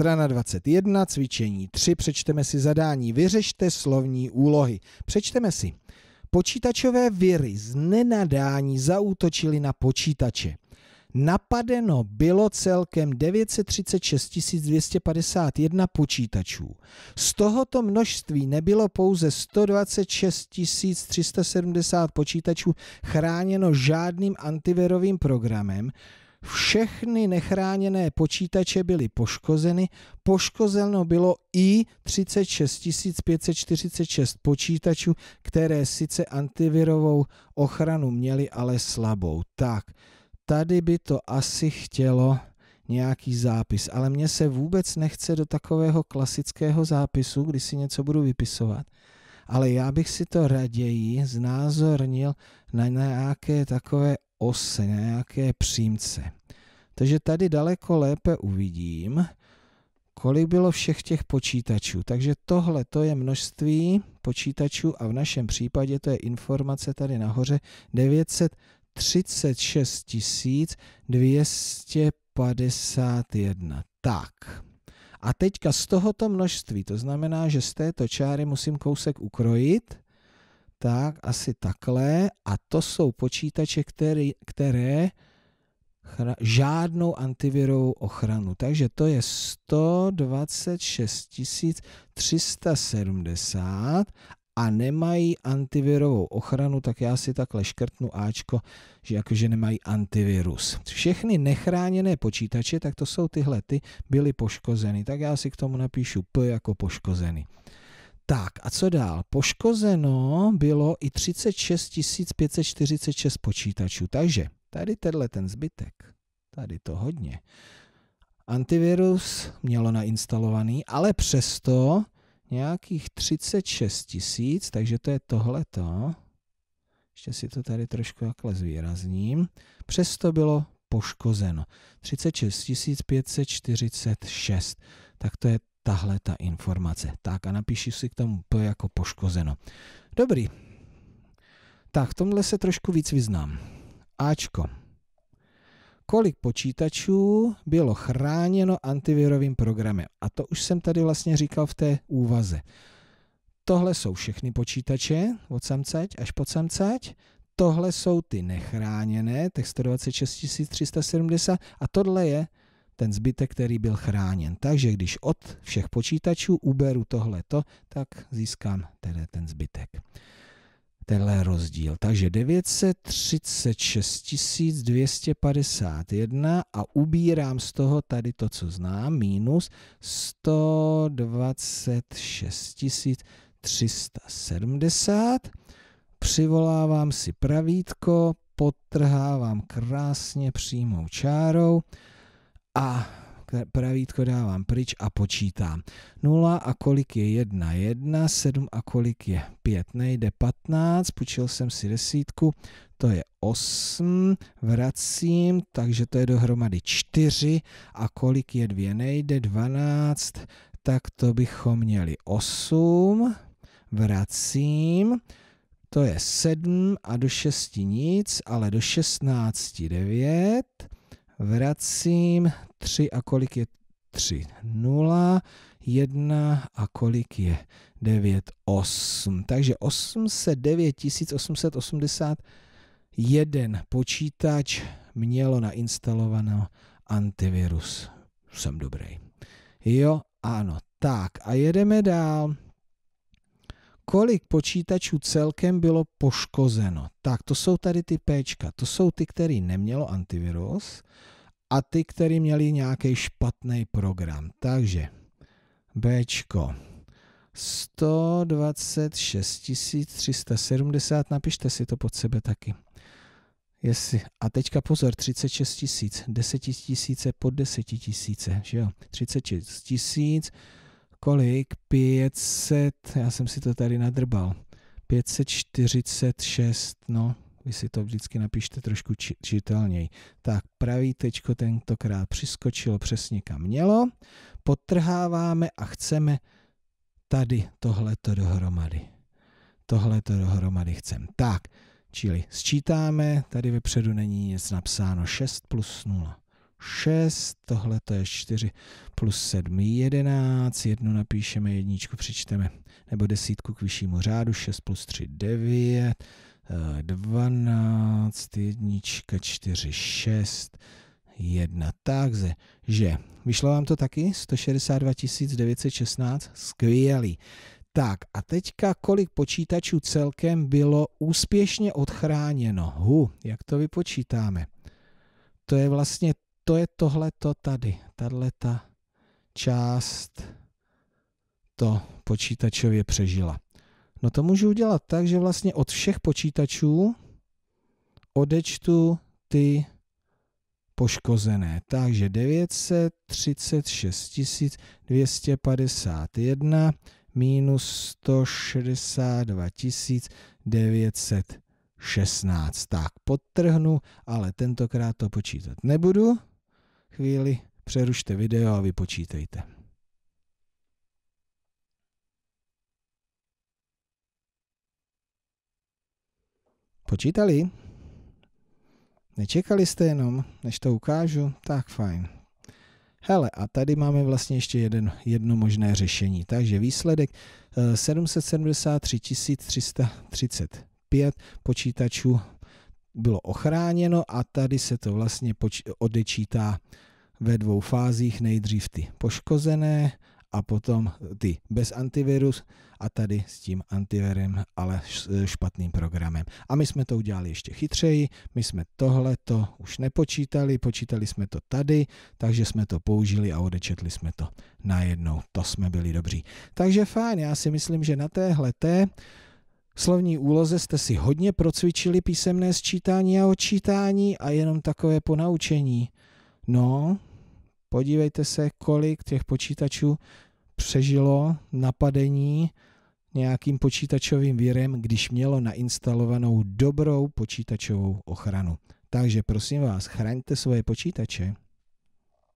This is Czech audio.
Strana 21, cvičení 3, přečteme si zadání, vyřešte slovní úlohy. Přečteme si. Počítačové viry z nenadání zautočili na počítače. Napadeno bylo celkem 936 251 počítačů. Z tohoto množství nebylo pouze 126 370 počítačů chráněno žádným antivirovým programem, všechny nechráněné počítače byly poškozeny. Poškozeno bylo i 36 546 počítačů, které sice antivirovou ochranu měly, ale slabou. Tak, tady by to asi chtělo nějaký zápis, ale mně se vůbec nechce do takového klasického zápisu, kdy si něco budu vypisovat ale já bych si to raději znázornil na nějaké takové ose, na nějaké přímce. Takže tady daleko lépe uvidím, kolik bylo všech těch počítačů. Takže tohle to je množství počítačů a v našem případě to je informace tady nahoře 936 251. Tak. A teďka z tohoto množství, to znamená, že z této čáry musím kousek ukrojit, tak, asi takhle. A to jsou počítače, které, které chra, žádnou antivirovou ochranu. Takže to je 126 370 a nemají antivirovou ochranu, tak já si takhle škrtnu Ačko, že jakože nemají antivirus. Všechny nechráněné počítače, tak to jsou tyhle ty, byly poškozeny. Tak já si k tomu napíšu P jako poškozeny. Tak a co dál? Poškozeno bylo i 36 546 počítačů, takže tady tenhle ten zbytek, tady to hodně. Antivirus mělo nainstalovaný, ale přesto nějakých 36 tisíc, takže to je tohleto. Ještě si to tady trošku jakhle zvýrazním. Přesto bylo poškozeno. 36 546. Tak to je tahle ta informace. Tak a napíši si k tomu P jako poškozeno. Dobrý. Tak v tomhle se trošku víc vyznám. Ačko. Kolik počítačů bylo chráněno antivirovým programem? A to už jsem tady vlastně říkal v té úvaze. Tohle jsou všechny počítače, od samcať až po samcať. Tohle jsou ty nechráněné, těch 126 370 a tohle je ten zbytek, který byl chráněn. Takže když od všech počítačů uberu tohleto, tak získám tedy ten zbytek. Tenhle rozdíl. Takže 936 251 a ubírám z toho tady to, co znám, minus 126 370. Přivolávám si pravítko, potrhávám krásně přímou čárou a pravítko dávám pryč a počítám. 0 a kolik je 1? 1, 7 a kolik je 5? Nejde 15, půjčil jsem si desítku, to je 8, vracím, takže to je dohromady 4 a kolik je 2? Nejde 12, tak to bychom měli 8, vracím, to je 7 a do 6 nic, ale do 16 9, vracím 3 a kolik je 3? 0, 1 a kolik je 9, 8. Takže 809 881 počítač mělo nainstalovaný antivirus. Jsem dobrý. Jo, ano. Tak a jedeme dál kolik počítačů celkem bylo poškozeno. Tak to jsou tady ty péčka. to jsou ty, který nemělo antivirus a ty, který měli nějaký špatný program. Takže Bčko 126 370, napište si to pod sebe taky. Jestli, a teďka pozor, 36 tisíc, 10 tisíce pod 10 tisíce, že jo? 36 tisíc, kolik? 500, já jsem si to tady nadrbal. 546, no, vy si to vždycky napíšte trošku čitelněji. Tak, pravý tečko tentokrát přiskočilo přesně kam mělo. Potrháváme a chceme tady tohleto dohromady. Tohleto dohromady chcem. Tak, čili sčítáme, tady vepředu není nic napsáno, 6 plus 0. 6, tohle to je 4 plus 7, 11, jednu napíšeme, jedničku přečteme, nebo desítku k vyššímu řádu, 6 plus 3, 9, 12, jednička, 4, 6, 1. Takže, že vyšlo vám to taky? 162 916, skvělý. Tak a teďka kolik počítačů celkem bylo úspěšně odchráněno? Hu, jak to vypočítáme? To je vlastně to je tohleto tady, tato část to počítačově přežila. No to můžu udělat tak, že vlastně od všech počítačů odečtu ty poškozené. Takže 936 251 minus 162 916. Tak, podtrhnu, ale tentokrát to počítat nebudu chvíli přerušte video a vypočítejte. Počítali? Nečekali jste jenom, než to ukážu? Tak fajn. Hele, a tady máme vlastně ještě jeden, jedno možné řešení. Takže výsledek 773 eh, 335 počítačů bylo ochráněno a tady se to vlastně odečítá ve dvou fázích, nejdřív ty poškozené a potom ty bez antivirus a tady s tím antivirem, ale špatným programem. A my jsme to udělali ještě chytřeji, my jsme tohle to už nepočítali, počítali jsme to tady, takže jsme to použili a odečetli jsme to najednou. To jsme byli dobří. Takže fajn, já si myslím, že na téhle té slovní úloze jste si hodně procvičili písemné sčítání a odčítání a jenom takové ponaučení. No, podívejte se, kolik těch počítačů přežilo napadení nějakým počítačovým virem, když mělo nainstalovanou dobrou počítačovou ochranu. Takže prosím vás, chraňte svoje počítače.